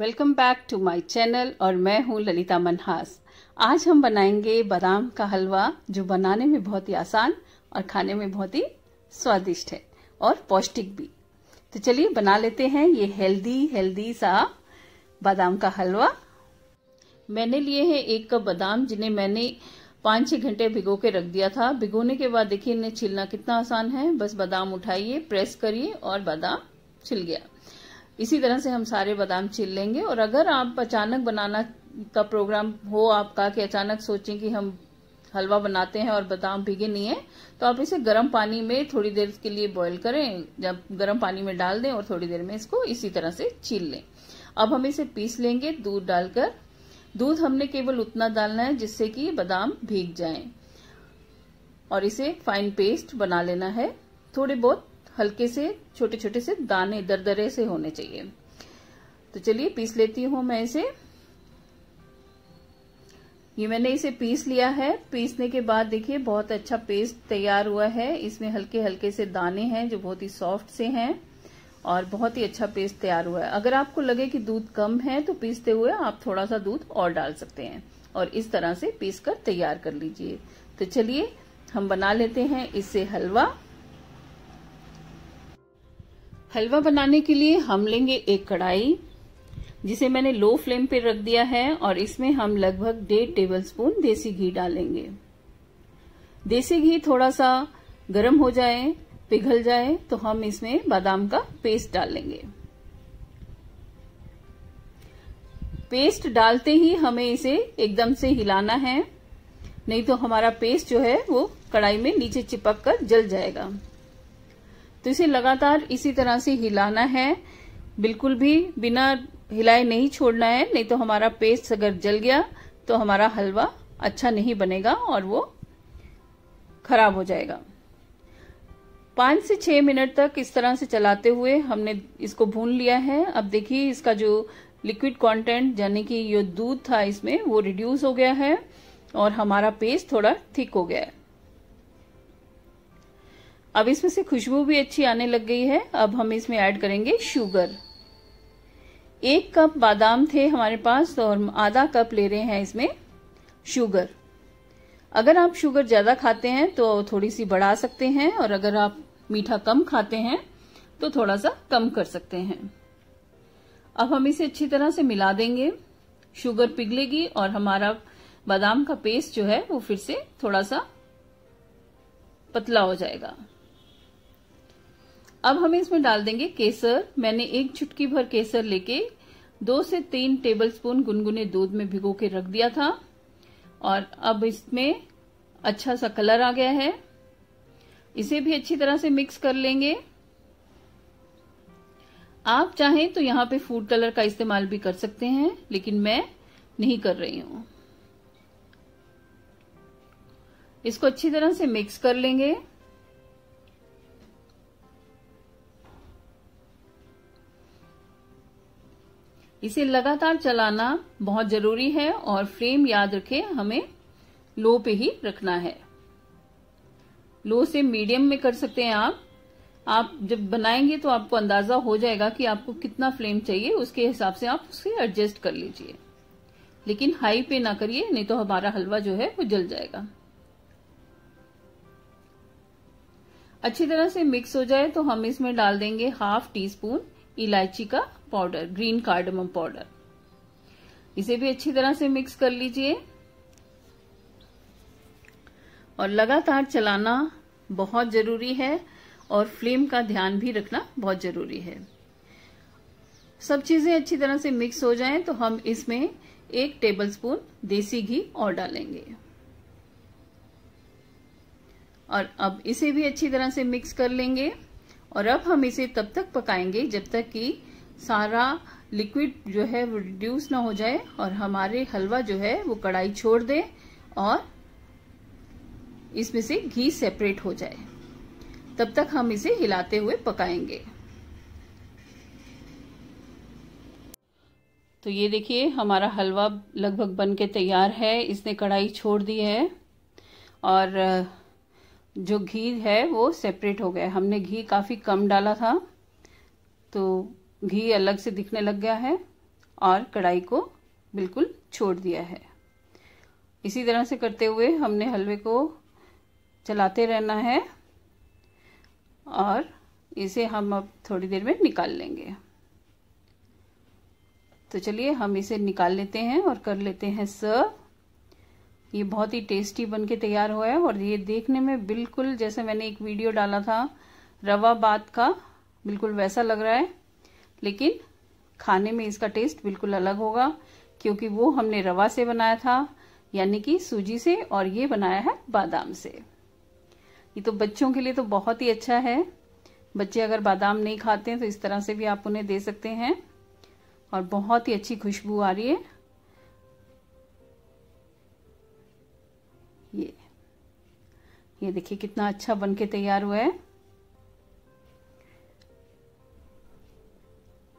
welcome back to my channel और मैं हूं ललिता मनहास आज हम बनाएंगे बादाम का हलवा जो बनाने में बहुत ही आसान और खाने में बहुत ही स्वादिष्ट है और पौष्टिक भी तो चलिए बना लेते हैं ये हेल्दी हेल्दी सा बादाम का हलवा मैंने लिए है एक कप बादाम जिन्हें मैंने पाँच छः घंटे भिगो के रख दिया था भिगोने के बाद देखिए इन्हें छिलना कितना आसान है बस बादाम उठाइए प्रेस करिए और बादाम छिल गया इसी तरह से हम सारे बादाम छील लेंगे और अगर आप अचानक बनाना का प्रोग्राम हो आपका कि अचानक सोचें कि हम हलवा बनाते हैं और बादाम भीगे नहीं है तो आप इसे गर्म पानी में थोड़ी देर के लिए बॉईल करें जब गर्म पानी में डाल दें और थोड़ी देर में इसको इसी तरह से छील लें अब हम इसे पीस लेंगे दूध डालकर दूध हमने केवल उतना डालना है जिससे कि बादाम भीग जाए और इसे फाइन पेस्ट बना लेना है थोड़े बहुत हल्के से छोटे छोटे से दाने दरदरे से होने चाहिए तो चलिए पीस लेती हूँ मैं इसे ये मैंने इसे पीस लिया है पीसने के बाद देखिए बहुत अच्छा पेस्ट तैयार हुआ है इसमें हल्के हल्के से दाने हैं जो बहुत ही सॉफ्ट से हैं और बहुत ही अच्छा पेस्ट तैयार हुआ है अगर आपको लगे कि दूध कम है तो पीसते हुए आप थोड़ा सा दूध और डाल सकते हैं और इस तरह से पीस कर तैयार कर लीजिए तो चलिए हम बना लेते हैं इससे हलवा हलवा बनाने के लिए हम लेंगे एक कढ़ाई जिसे मैंने लो फ्लेम पे रख दिया है और इसमें हम लगभग डेढ़ टेबल स्पून देसी घी डालेंगे देसी घी थोड़ा सा गर्म हो जाए पिघल जाए तो हम इसमें बादाम का पेस्ट डालेंगे पेस्ट डालते ही हमें इसे एकदम से हिलाना है नहीं तो हमारा पेस्ट जो है वो कढ़ाई में नीचे चिपक कर जल जाएगा तो इसे लगातार इसी तरह से हिलाना है बिल्कुल भी बिना हिलाए नहीं छोड़ना है नहीं तो हमारा पेस्ट अगर जल गया तो हमारा हलवा अच्छा नहीं बनेगा और वो खराब हो जाएगा पांच से छह मिनट तक इस तरह से चलाते हुए हमने इसको भून लिया है अब देखिए इसका जो लिक्विड कंटेंट यानी कि जो दूध था इसमें वो रिड्यूस हो गया है और हमारा पेस्ट थोड़ा थिक हो गया है अब इसमें से खुशबू भी अच्छी आने लग गई है अब हम इसमें ऐड करेंगे शुगर एक कप बादाम थे हमारे पास और आधा कप ले रहे हैं इसमें शुगर अगर आप शुगर ज़्यादा खाते हैं तो थोड़ी सी बढ़ा सकते हैं और अगर आप मीठा कम खाते हैं तो थोड़ा सा कम कर सकते हैं अब हम इसे अच्छी तरह से मिला देंगे शुगर पिघलेगी और हमारा बादाम का पेस्ट जो है वो फिर से थोड़ा सा पतला हो जाएगा अब हमें इसमें डाल देंगे केसर मैंने एक चुटकी भर केसर लेके दो से तीन टेबलस्पून गुनगुने दूध में भिगो के रख दिया था और अब इसमें अच्छा सा कलर आ गया है इसे भी अच्छी तरह से मिक्स कर लेंगे आप चाहें तो यहाँ पे फूड कलर का इस्तेमाल भी कर सकते हैं लेकिन मैं नहीं कर रही हूं इसको अच्छी तरह से मिक्स कर लेंगे इसे लगातार चलाना बहुत जरूरी है और फ्रेम याद रखें हमें लो पे ही रखना है लो से मीडियम में कर सकते हैं आप आप जब बनाएंगे तो आपको अंदाजा हो जाएगा कि आपको कितना फ्लेम चाहिए उसके हिसाब से आप उसे एडजस्ट कर लीजिए लेकिन हाई पे ना करिए नहीं तो हमारा हलवा जो है वो जल जाएगा अच्छी तरह से मिक्स हो जाए तो हम इसमें डाल देंगे हाफ टी स्पून इलायची का पाउडर ग्रीन कार्डमम पाउडर इसे भी अच्छी तरह से मिक्स कर लीजिए और लगातार चलाना बहुत जरूरी है और फ्लेम का ध्यान भी रखना बहुत जरूरी है सब चीजें अच्छी तरह से मिक्स हो जाएं तो हम इसमें एक टेबलस्पून देसी घी और डालेंगे और अब इसे भी अच्छी तरह से मिक्स कर लेंगे और अब हम इसे तब तक पकाएंगे जब तक कि सारा लिक्विड जो है वो रिड्यूस ना हो जाए और हमारे हलवा जो है वो कढ़ाई छोड़ दे और इसमें से घी सेपरेट हो जाए तब तक हम इसे हिलाते हुए पकाएंगे तो ये देखिए हमारा हलवा लगभग बन के तैयार है इसने कढ़ाई छोड़ दी है और जो घी है वो सेपरेट हो गया हमने घी काफ़ी कम डाला था तो घी अलग से दिखने लग गया है और कढ़ाई को बिल्कुल छोड़ दिया है इसी तरह से करते हुए हमने हलवे को चलाते रहना है और इसे हम अब थोड़ी देर में निकाल लेंगे तो चलिए हम इसे निकाल लेते हैं और कर लेते हैं सर्व ये बहुत ही टेस्टी बन के तैयार हुआ है और ये देखने में बिल्कुल जैसे मैंने एक वीडियो डाला था रवा बात का बिल्कुल वैसा लग रहा है लेकिन खाने में इसका टेस्ट बिल्कुल अलग होगा क्योंकि वो हमने रवा से बनाया था यानी कि सूजी से और ये बनाया है बादाम से ये तो बच्चों के लिए तो बहुत ही अच्छा है बच्चे अगर बादाम नहीं खाते हैं तो इस तरह से भी आप उन्हें दे सकते हैं और बहुत ही अच्छी खुशबू आ रही है ये ये देखिए कितना अच्छा बन के तैयार हुआ है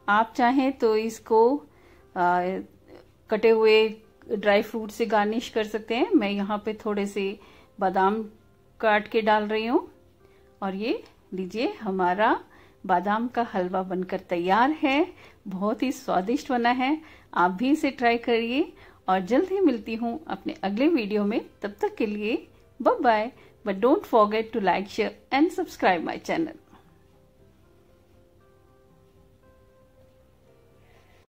आप चाहें तो इसको आ, कटे हुए ड्राई फ्रूट से गार्निश कर सकते हैं मैं यहाँ पे थोड़े से बादाम काट के डाल रही हूँ और ये लीजिए हमारा बादाम का हलवा बनकर तैयार है बहुत ही स्वादिष्ट बना है आप भी इसे ट्राई करिए और जल्द ही मिलती हूँ अपने अगले वीडियो में तब तक के लिए bye bye but don't forget to like share and subscribe my channel